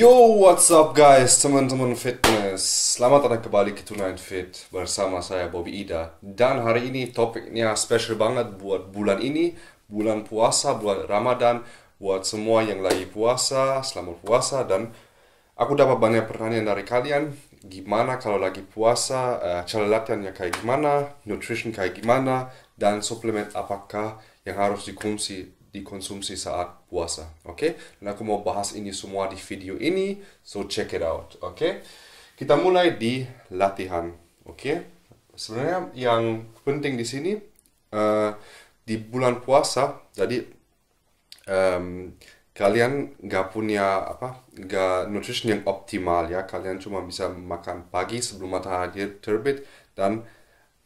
Yo, what's up guys, teman-teman fitness. Selamat datang kembali ke Tunain Fit bersama saya Bobby Ida. Dan hari ini topiknya special banget buat bulan ini, bulan puasa, bulan Ramadan, buat semua yang lagi puasa, selamat puasa dan aku dapat banyak pertanyaan dari kalian. Gimana kalau lagi puasa, uh, cara latihannya kayak gimana, nutrition kayak gimana, dan suplemen apakah yang harus dikonsumsi dikonsumsi saat puasa. Oke, okay? dan aku mau bahas ini semua di video ini, so check it out. Oke, okay? kita mulai di latihan. Oke, okay? sebenarnya yang penting di sini uh, di bulan puasa, jadi um, kalian nggak punya apa nggak nutrition yang optimal ya kalian cuma bisa makan pagi sebelum matahari terbit dan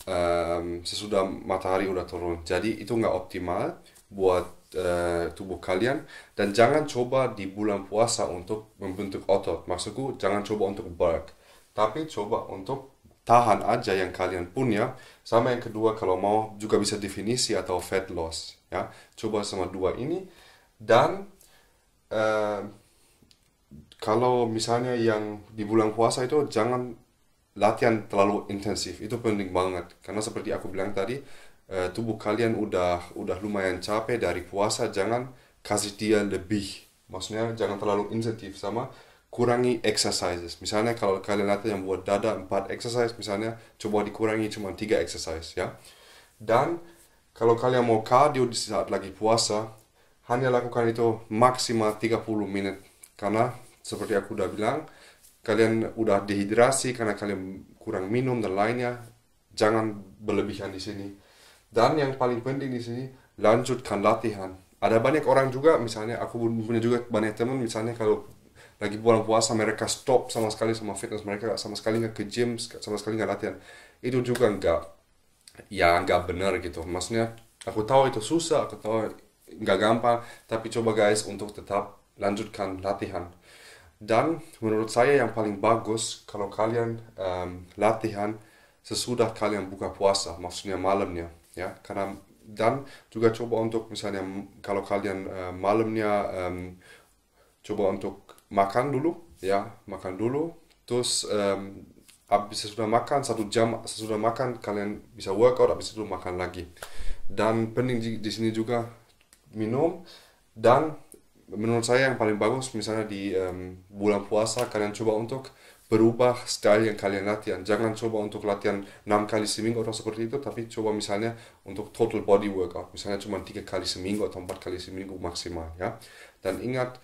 um, sesudah matahari udah turun jadi itu nggak optimal buat Eh, tubuh kalian dan jangan coba di bulan puasa untuk membentuk otot. Maksudku jangan coba untuk bulk, tapi coba untuk tahan aja yang kalian punya. Sama yang kedua kalau mau juga bisa definisi atau fat loss ya. Coba sama dua ini dan uh, kalau misalnya yang di bulan puasa itu jangan latihan terlalu intensif itu penting banget karena seperti aku bilang tadi uh, tubuh kalian udah udah lumayan capek dari puasa jangan kasih dia lebih maksudnya jangan terlalu insentif sama kurangi exercises misalnya kalau kalian yang buat dada empat exercise misalnya coba dikurangi cuma tiga exercise ya dan kalau kalian mau cardio di saat lagi puasa hanya lakukan itu maksimal 30 menit karena seperti aku udah bilang kalian udah dehidrasi karena kalian kurang minum dan lainnya jangan berlebihan di sini dan yang paling penting di sini lanjutkan latihan. Ada banyak orang juga misalnya aku punya juga banyak teman misalnya kalau lagi bulan puasa mereka stop sama sekali sama fitness mereka sama sekali nggak ke gym sama sekali nggak latihan itu juga nggak ya nggak benar gitu maksudnya aku tahu itu susah aku tahu nggak gampang tapi coba guys untuk tetap lanjutkan latihan dan menurut saya yang paling bagus kalau kalian um, latihan sesudah kalian buka puasa maksudnya malamnya ya karena dan juga coba untuk misalnya kalau kalian uh, malamnya um, coba untuk makan dulu ya makan dulu terus um, ähm, habis sudah makan satu jam sesudah makan kalian bisa workout habis itu makan lagi dan penting di, di sini juga minum dan menurut saya yang paling bagus misalnya di um, bulan puasa kalian coba untuk berubah style yang kalian latihan. Jangan coba untuk latihan enam kali seminggu atau seperti itu, tapi coba misalnya untuk total body workout, misalnya cuma tiga kali seminggu atau empat kali seminggu maksimal ya. Dan ingat,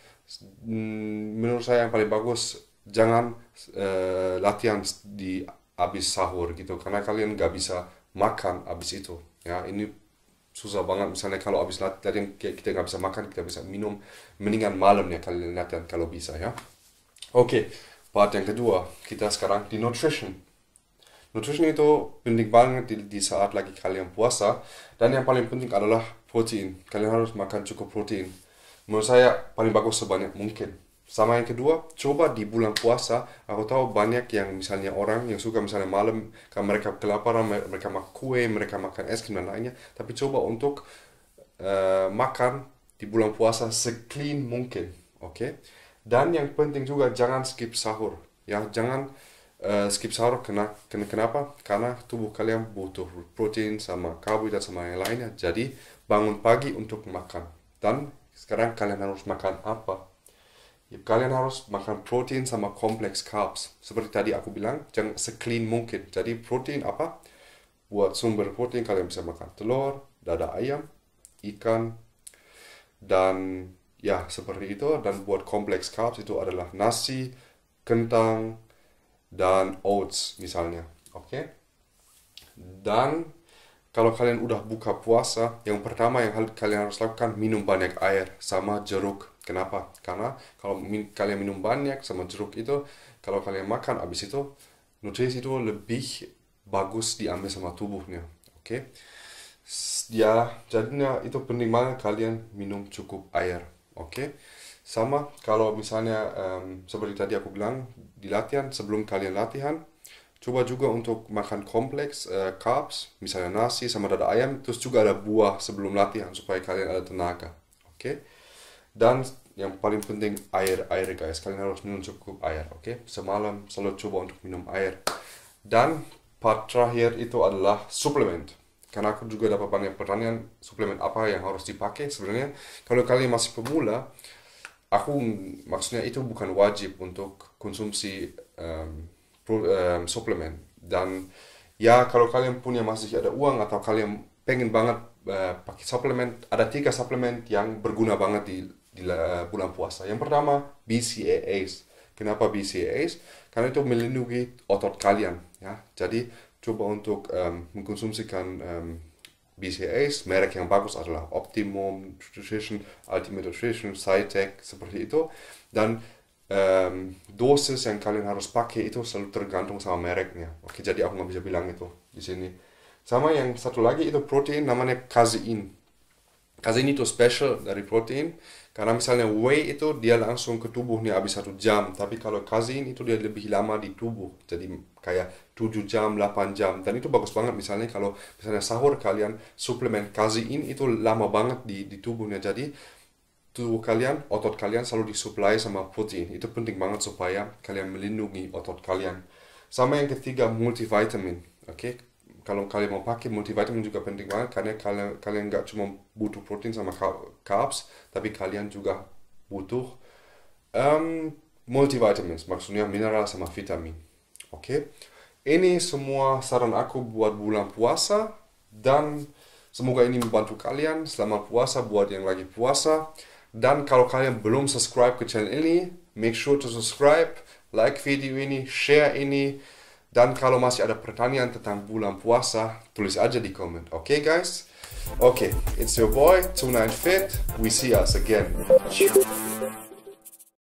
mm, menurut saya yang paling bagus, jangan uh, latihan di habis sahur gitu, karena kalian nggak bisa makan habis itu. Ya, ini susah banget misalnya kalau habis latihan kita nggak bisa makan kita bisa minum mendingan malamnya kalian latihan kalau bisa ya oke okay part yang kedua kita sekarang di nutrition nutrition itu penting banget di, di saat lagi kalian puasa dan yang paling penting adalah protein kalian harus makan cukup protein menurut saya paling bagus sebanyak mungkin sama yang kedua, coba di bulan puasa, aku tahu banyak yang misalnya orang yang suka misalnya malam, kan mereka kelaparan, mereka makan kue, mereka makan es krim dan lainnya, tapi coba untuk uh, makan di bulan puasa seclean mungkin, oke? Okay? Dan yang penting juga jangan skip sahur. Ya, jangan uh, skip sahur kena, kena kenapa? Karena tubuh kalian butuh protein sama karbohidrat sama yang lainnya. Jadi bangun pagi untuk makan. Dan sekarang kalian harus makan apa? Ya, kalian harus makan protein sama kompleks carbs. Seperti tadi aku bilang, jangan seclean mungkin. Jadi protein apa? Buat sumber protein kalian bisa makan telur, dada ayam, ikan, dan ya seperti itu dan buat kompleks carbs itu adalah nasi, kentang dan oats misalnya, oke? Okay? Dan kalau kalian udah buka puasa, yang pertama yang kalian harus lakukan minum banyak air sama jeruk. Kenapa? Karena kalau min kalian minum banyak sama jeruk itu, kalau kalian makan abis itu nutrisi itu lebih bagus diambil sama tubuhnya, oke? Okay? Ya, jadinya itu penting banget kalian minum cukup air. Oke. Okay? Sama kalau misalnya um, seperti tadi aku bilang di latihan sebelum kalian latihan coba juga untuk makan kompleks uh, carbs misalnya nasi sama dada ayam terus juga ada buah sebelum latihan supaya kalian ada tenaga. Oke. Okay? Dan yang paling penting air air guys kalian harus minum cukup air oke okay? semalam selalu coba untuk minum air dan part terakhir itu adalah suplemen karena aku juga dapat banyak pertanyaan suplemen apa yang harus dipakai sebenarnya kalau kalian masih pemula aku maksudnya itu bukan wajib untuk konsumsi um, pro, um, suplemen dan ya kalau kalian punya masih ada uang atau kalian pengen banget uh, pakai suplemen ada tiga suplemen yang berguna banget di, di uh, bulan puasa yang pertama BCAAs kenapa BCAAs karena itu melindungi otot kalian ya jadi coba untuk um, mengkonsumsikan um, ehm, BCAs, merek yang bagus adalah Optimum Nutrition, Ultimate Nutrition, Cytec, seperti itu. Dan um, dosis yang kalian harus pakai itu selalu tergantung sama mereknya. Oke, jadi aku nggak bisa bilang itu di sini. Sama yang satu lagi itu protein namanya casein casein itu special dari protein karena misalnya whey itu dia langsung ke tubuh nih habis satu jam, tapi kalau casein itu dia lebih lama di tubuh. Jadi kayak 7 jam, 8 jam. Dan itu bagus banget misalnya kalau misalnya sahur kalian suplemen casein itu lama banget di, di tubuhnya. Jadi tubuh kalian, otot kalian selalu disuplai sama protein. Itu penting banget supaya kalian melindungi otot kalian. Sama yang ketiga, multivitamin. Oke, okay? kalau kalian mau pakai multivitamin juga penting banget karena kalian kalian nggak cuma butuh protein sama carbs tapi kalian juga butuh um, multivitamin maksudnya mineral sama vitamin oke okay? ini semua saran aku buat bulan puasa dan semoga ini membantu kalian selama puasa buat yang lagi puasa dan kalau kalian belum subscribe ke channel ini make sure to subscribe like video ini share ini dan kalau masih ada pertanyaan tentang bulan puasa, tulis aja di komen. Oke okay, guys? Oke, okay, it's your boy, Tuna Fit. We see us again.